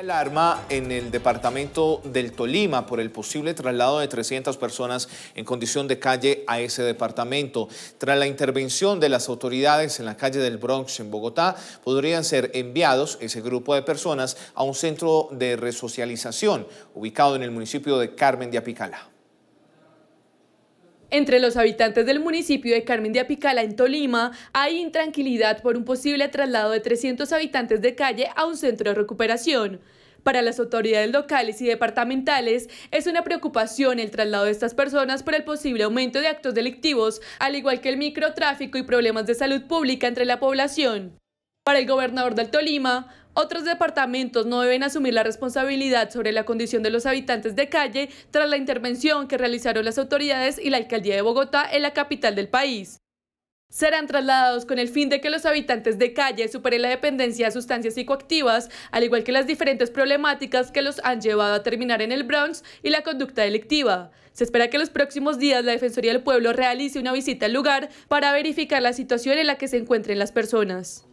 alarma en el departamento del Tolima por el posible traslado de 300 personas en condición de calle a ese departamento. Tras la intervención de las autoridades en la calle del Bronx en Bogotá, podrían ser enviados ese grupo de personas a un centro de resocialización ubicado en el municipio de Carmen de Apicala. Entre los habitantes del municipio de Carmen de Apicala, en Tolima, hay intranquilidad por un posible traslado de 300 habitantes de calle a un centro de recuperación. Para las autoridades locales y departamentales es una preocupación el traslado de estas personas por el posible aumento de actos delictivos, al igual que el microtráfico y problemas de salud pública entre la población. Para el gobernador del Tolima, otros departamentos no deben asumir la responsabilidad sobre la condición de los habitantes de calle tras la intervención que realizaron las autoridades y la alcaldía de Bogotá en la capital del país serán trasladados con el fin de que los habitantes de calle superen la dependencia de sustancias psicoactivas, al igual que las diferentes problemáticas que los han llevado a terminar en el Bronx y la conducta delictiva. Se espera que los próximos días la Defensoría del Pueblo realice una visita al lugar para verificar la situación en la que se encuentren las personas.